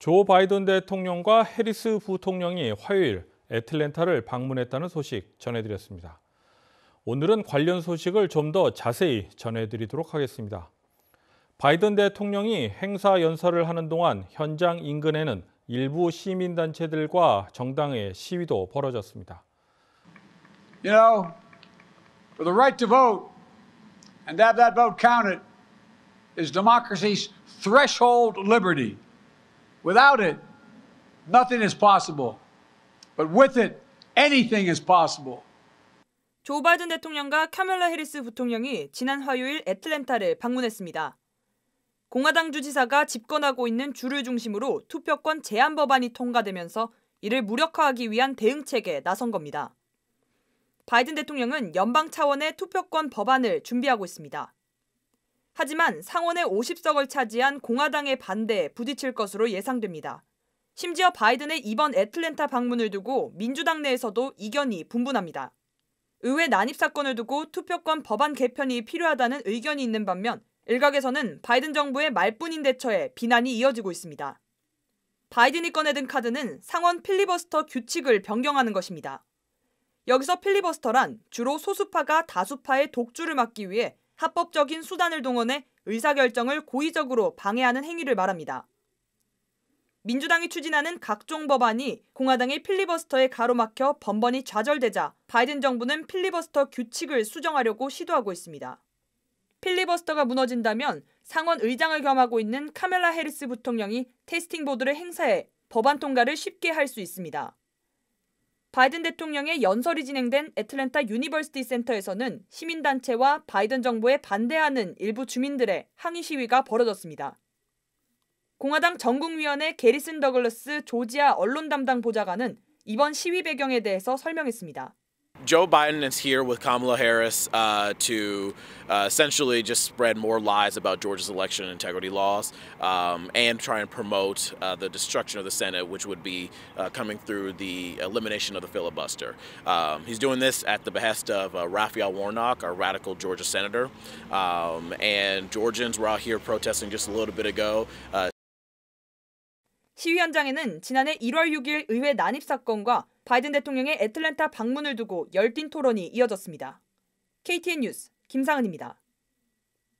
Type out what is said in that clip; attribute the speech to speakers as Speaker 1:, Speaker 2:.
Speaker 1: 조 바이든 대통령과 해리스 부통령이 화요일 애틀랜타를 방문했다는 소식 전해드렸습니다. 오늘은 관련 소식을 좀 더 자세히 전해드리도록 하겠습니다. 바이든 대통령이 행사 연설을 하는 동안 현장 인근에는 일부 시민단체들과 정당의 시위도 벌어졌습니다.
Speaker 2: You know, for the right to vote and have that vote counted is democracy's threshold liberty. Without it, nothing is possible. But with it, anything is possible. 조 바이든 대통령과 카멜라 해리스 부통령이 지난 화요일 애틀랜타를 방문했습니다. 공화당 주지사가 집권하고 있는 주를 중심으로 투표권 제한 법안이 통과되면서 이를 무력화하기 위한 대응책에 나선 겁니다. 바이든 대통령은 연방 차원의 투표권 법안을 준비하고 있습니다. 하지만 상원의 50석을 차지한 공화당의 반대에 부딪힐 것으로 예상됩니다. 심지어 바이든의 이번 애틀랜타 방문을 두고 민주당 내에서도 이견이 분분합니다. 의회 난입 사건을 두고 투표권 법안 개편이 필요하다는 의견이 있는 반면 일각에서는 바이든 정부의 말뿐인 대처에 비난이 이어지고 있습니다. 바이든이 꺼내든 카드는 상원 필리버스터 규칙을 변경하는 것입니다. 여기서 필리버스터란 주로 소수파가 다수파의 독주를 막기 위해 합법적인 수단을 동원해 의사결정을 고의적으로 방해하는 행위를 말합니다. 민주당이 추진하는 각종 법안이 공화당의 필리버스터에 가로막혀 번번이 좌절되자 바이든 정부는 필리버스터 규칙을 수정하려고 시도하고 있습니다. 필리버스터가 무너진다면 상원 의장을 겸하고 있는 카멜라 해리스 부통령이 테스팅 보드를 행사해 법안 통과를 쉽게 할 수 있습니다. 바이든 대통령의 연설이 진행된 애틀랜타 유니버시티 센터에서는 시민단체와 바이든 정부에 반대하는 일부 주민들의 항의 시위가 벌어졌습니다. 공화당 전국위원회 게리슨 더글러스 조지아 언론 담당 보좌관은 이번 시위 배경에 대해서 설명했습니다.
Speaker 3: Joe Biden is here with Kamala Harris uh, to uh, essentially just spread more lies about Georgia's election integrity laws um, and try and promote uh, the destruction of the Senate, which would be uh, coming through the elimination of the filibuster. Um, he's doing this at the behest of uh, Raphael Warnock, our radical Georgia senator. Um, and Georgians were out here protesting just a little bit ago, uh,
Speaker 2: 시위 현장에는 지난해 1월 6일 의회 난입 사건과 바이든 대통령의 애틀랜타 방문을 두고 열띤 토론이 이어졌습니다. KTN 뉴스 김상은입니다.